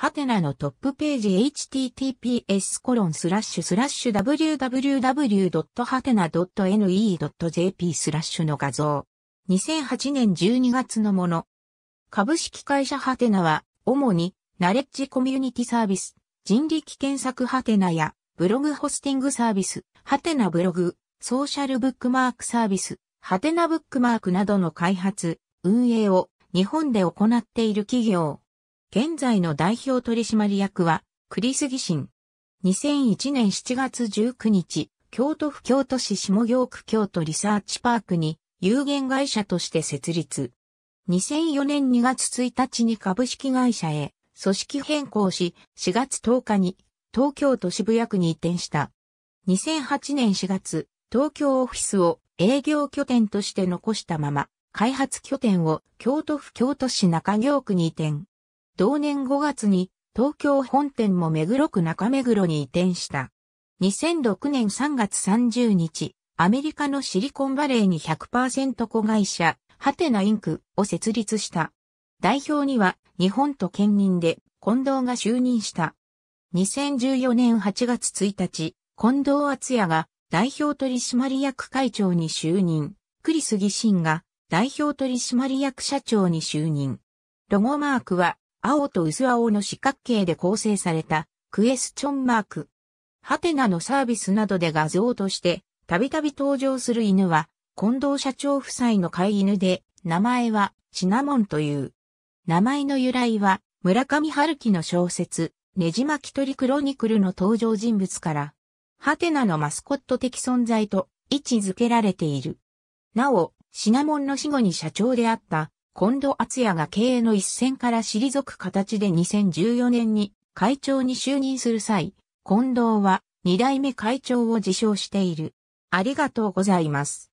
ハテナのトップページ https コロンスラッシュスラッシュ www.hatena.ne.jp スラッシュの画像。2008年12月のもの。株式会社ハテナは、主に、ナレッジコミュニティサービス、人力検索ハテナや、ブログホスティングサービス、ハテナブログ、ソーシャルブックマークサービス、ハテナブックマークなどの開発、運営を日本で行っている企業。現在の代表取締役は、栗杉ン。2001年7月19日、京都府京都市下京区京都リサーチパークに有限会社として設立。2004年2月1日に株式会社へ組織変更し、4月10日に東京都渋谷区に移転した。2008年4月、東京オフィスを営業拠点として残したまま、開発拠点を京都府京都市中京区に移転。同年5月に東京本店も目黒区中目黒に移転した。2006年3月30日、アメリカのシリコンバレーに100%子会社、ハテナインクを設立した。代表には日本と兼任で近藤が就任した。2014年8月1日、近藤敦也が代表取締役会長に就任。クリギシンが代表取締役社長に就任。ロゴマークは青と薄青の四角形で構成されたクエスチョンマーク。ハテナのサービスなどで画像としてたびたび登場する犬は近藤社長夫妻の飼い犬で名前はシナモンという。名前の由来は村上春樹の小説ネジ巻き鳥クロニクルの登場人物からハテナのマスコット的存在と位置づけられている。なお、シナモンの死後に社長であった近藤厚也が経営の一線から退く形で2014年に会長に就任する際、近藤は二代目会長を自称している。ありがとうございます。